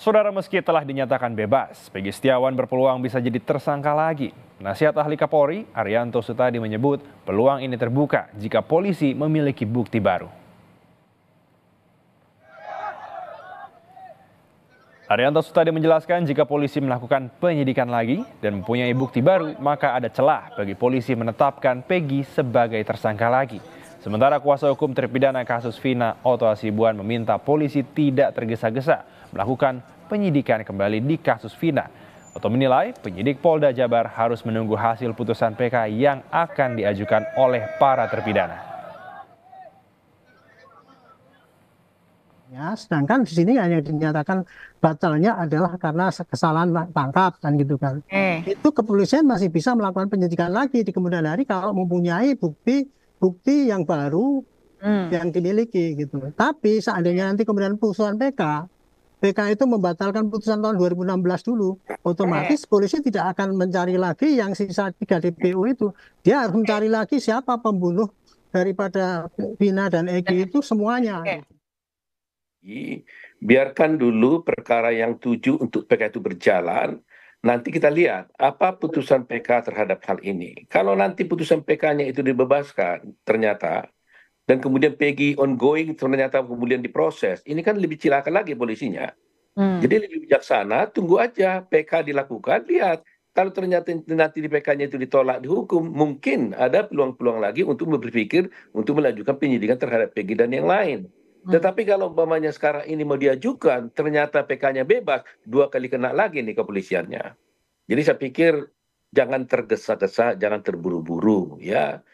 Saudara meski telah dinyatakan bebas, Pegi Setiawan berpeluang bisa jadi tersangka lagi. Nasihat ahli Kapolri, Arianto Sutadi menyebut peluang ini terbuka jika polisi memiliki bukti baru. Arianto Sutadi menjelaskan jika polisi melakukan penyidikan lagi dan mempunyai bukti baru, maka ada celah bagi polisi menetapkan Pegi sebagai tersangka lagi. Sementara kuasa hukum terpidana kasus Vina Oto Asibuan meminta polisi tidak tergesa-gesa melakukan penyidikan kembali di kasus Vina. Oto menilai penyidik Polda Jabar harus menunggu hasil putusan PK yang akan diajukan oleh para terpidana. Ya, sedangkan di sini hanya dinyatakan batalnya adalah karena kesalahan tangkap kan gitu kan. Eh. Itu kepolisian masih bisa melakukan penyidikan lagi di kemudian hari kalau mempunyai bukti bukti yang baru hmm. yang dimiliki gitu. Tapi seandainya nanti kemudian putusan PK, PK itu membatalkan putusan tahun 2016 dulu, otomatis polisi tidak akan mencari lagi yang sisa tiga DPO itu. Dia harus mencari lagi siapa pembunuh daripada Vina dan Egi itu semuanya. biarkan dulu perkara yang tujuh untuk PK itu berjalan nanti kita lihat apa putusan PK terhadap hal ini. Kalau nanti putusan PK-nya itu dibebaskan ternyata dan kemudian PG ongoing ternyata kemudian diproses, ini kan lebih cilaka lagi polisinya. Hmm. Jadi lebih bijaksana, tunggu aja PK dilakukan, lihat kalau ternyata nanti di PK-nya itu ditolak dihukum, mungkin ada peluang-peluang lagi untuk berpikir untuk melanjutkan penyidikan terhadap PG dan yang lain. Hmm. tetapi kalau umpamanya sekarang ini mau diajukan ternyata pk nya bebas dua kali kena lagi nih kepolisiannya jadi saya pikir jangan tergesa gesa jangan terburu buru ya